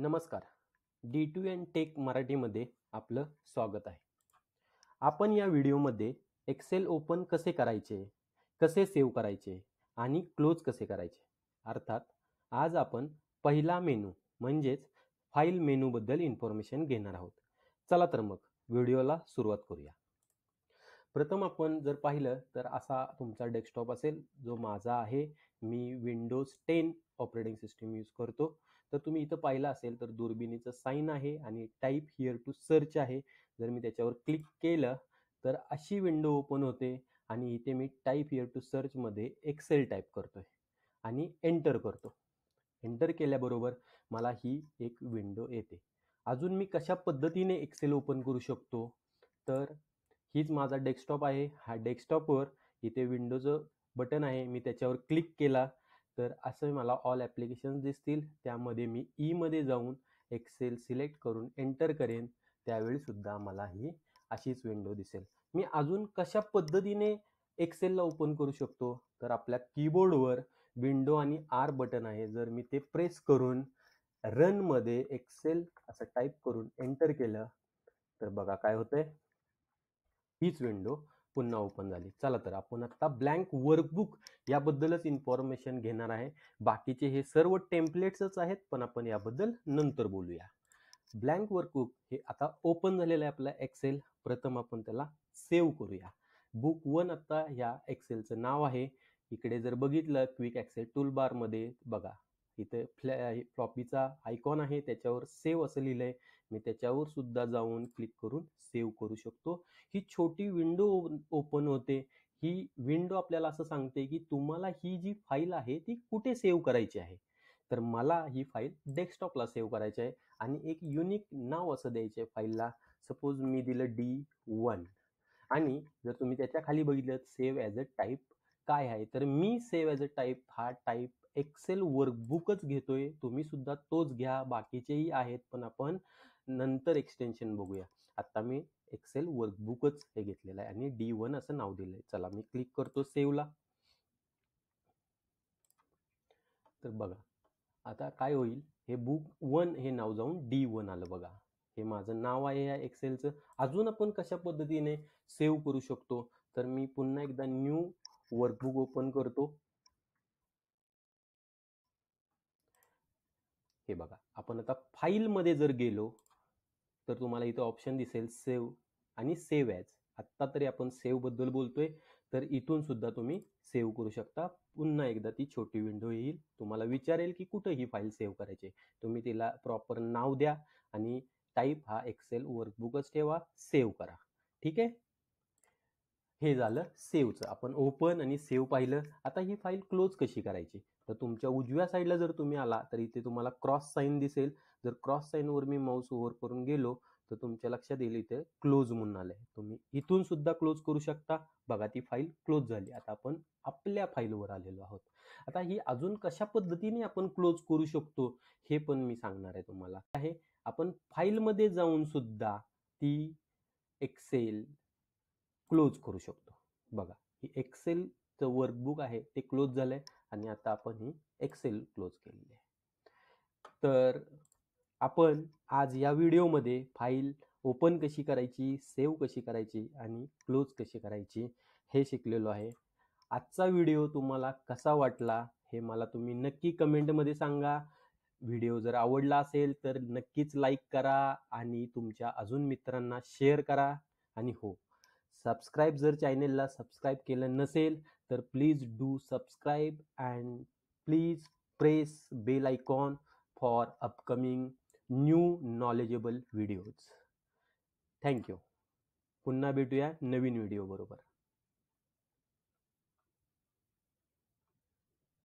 नमस्कार D two and take मराठीमध्ये आपलं स्वागत आहे आपण या व्हिडिओमध्ये एक्सेल ओपन कसे करायचे कसे सेव्ह करायचे आणि क्लोज कसे करायचे अर्थात आज आपण पहिला मेनू म्हणजेच फाईल मेनूबद्दल इन्फॉर्मेशन घेणार आहोत चला तर मग व्हिडिओला सुरुवात करूया प्रथम आपण जर पाहिलं तर असा तुमचा डेस्कटॉप असेल जो माझा आहे मी Windows ten operating system use करतो तर तुम्ही इथं पाहिलं असेल तर दुर्बिणीचं साईन आहे आणि टाईप हिअर टू सर्च आहे जर मी त्याच्यावर क्लिक केलं तर अशी विंडो ओपन होते आणि इथे मी टाईप हिअर टू सर्चमध्ये एक्सेल टाईप करतोय आणि एंटर करतो एंटर केल्याबरोबर मला ही एक विंडो येते अजून मी कशा पद्धतीने एक्सेल ओपन करू शकतो तर हीच माझा डेस्कटॉप आहे हा डेस्कटॉपवर इथे विंडोचं बटन आहे मी त्याच्यावर क्लिक केला तर असे मला ऑल ॲप्लिकेशन दिसतील त्यामध्ये मी ईमध्ये e जाऊन एक्सेल सिलेक्ट करून एंटर करेन त्यावेळीसुद्धा मला ही अशीच विंडो दिसेल मी अजून कशा पद्धतीने एक्सेलला ओपन करू शकतो तर आपल्या कीबोर्डवर विंडो आणि आर बटन आहे जर मी ते प्रेस करून रनमध्ये एक्सेल असं टाईप करून एंटर केलं तर बघा काय होतंय हीच विंडो पुन्हा ओपन झाली चला तर आपण आता ब्लँक वर्कबुक याबद्दलच इन्फॉर्मेशन घेणार आहे बाकीचे हे सर्व टेम्पलेट्सच आहेत पण आपण याबद्दल नंतर बोलूया ब्लँक वर्कबुक हे आता ओपन झालेलं आहे आपलं एक्सेल प्रथम आपण त्याला सेव्ह करूया बुक वन आत्ता ह्या एक्सेलचं नाव आहे इकडे जर बघितलं क्विक एक्सेल मध्ये बघा इथे फ्लॅ फ्लॉपीचा आयकॉन आहे त्याच्यावर सेव्ह असं लिहिलं आहे मी त्याच्यावर सुद्धा जाऊन क्लिक करून सेव्ह करू शकतो ही छोटी विंडो ओपन होते ही विंडो आपल्याला असं सांगते की तुम्हाला ही जी फाईल आहे ती कुठे सेव्ह करायची आहे तर मला ही फाईल डेस्कटॉपला सेव्ह करायची आहे आणि एक युनिक नाव असं द्यायचं आहे फाईलला सपोज मी दिलं डी वन आणि जर तुम्ही त्याच्या खाली बघितलं सेव्ह ॲज अ टाईप काय आहे तर मी सेव्ह ॲज अ टाईप हा टाईप एक्सेल वर्कबुकच घेतोय तुम्ही सुद्धा तोच घ्या बाकीचेही आहेत पण आपण नंतर एक्सटेन्शन बघूया आता मी एक्सेल वर्कबुकच हे घेतलेलं आहे आणि डी वन असं नाव दिलंय चला मी क्लिक करतो सेव्हला तर बघा आता काय होईल हे बुक वन हे नाव जाऊन डी वन आलं बघा हे माझं नाव आहे या एक्सेलचं अजून आपण कशा पद्धतीने सेव्ह करू शकतो तर मी पुन्हा एकदा न्यू वर्कबुक ओपन करतो हे बघा आपण आता फाईलमध्ये जर गेलो तर तुम्हाला इथं ऑप्शन दिसेल सेव्ह आणि सेव ॲज आत्ता तरी आपण सेव्हबद्दल बोलतोय तर इथून सुद्धा तुम्ही सेव्ह करू शकता पुन्हा एकदा ती छोटी विंडो येईल तुम्हाला विचारेल की कुठं ही फाईल सेव्ह करायची तुम्ही तिला प्रॉपर नाव द्या आणि टाईप हा एक्सेल वर्कबुकच ठेवा सेव्ह करा ठीक आहे हे झालं सेव्हचं आपण ओपन आणि सेव्ह पाहिलं आता ही फाईल क्लोज कशी करायची तर तुमच्या उजव्या साईडला जर तुम्ही आला तर इथे तुम्हाला क्रॉस साईन दिसेल जर क्रॉस साईनवर मी माऊस ओव्हर करून गेलो तर तुमच्या लक्षात येईल इथे क्लोज म्हणून आलं आहे तुम्ही इथून सुद्धा क्लोज करू शकता बघा ती फाईल क्लोज झाली आता आपण आपल्या फाईलवर आलेलो आहोत आता ही अजून कशा पद्धतीने आपण क्लोज करू शकतो हे पण मी सांगणार आहे तुम्हाला आहे आपण फाईलमध्ये जाऊन सुद्धा ती एक्सेल क्लोज करू शकतो बघा ही एक्सेलचं वर्कबुक आहे ते क्लोज झालं आहे आणि आता आपण ही एक्सेल क्लोज केलेली आहे तर आपण आज या व्हिडिओमध्ये फाईल ओपन कशी करायची सेव्ह कशी करायची आणि क्लोज कशी करायची हे शिकलेलो आहे आजचा व्हिडिओ तुम्हाला कसा वाटला हे मला तुम्ही नक्की कमेंटमध्ये सांगा व्हिडिओ जर आवडला असेल तर नक्कीच लाईक करा आणि तुमच्या अजून मित्रांना शेअर करा आणि हो सबस्क्राईब जर चॅनेलला सबस्क्राईब केलं नसेल तर please do subscribe and please press bell icon for upcoming new knowledgeable videos thank you पुन्हा भेटूया नवीन बरोबर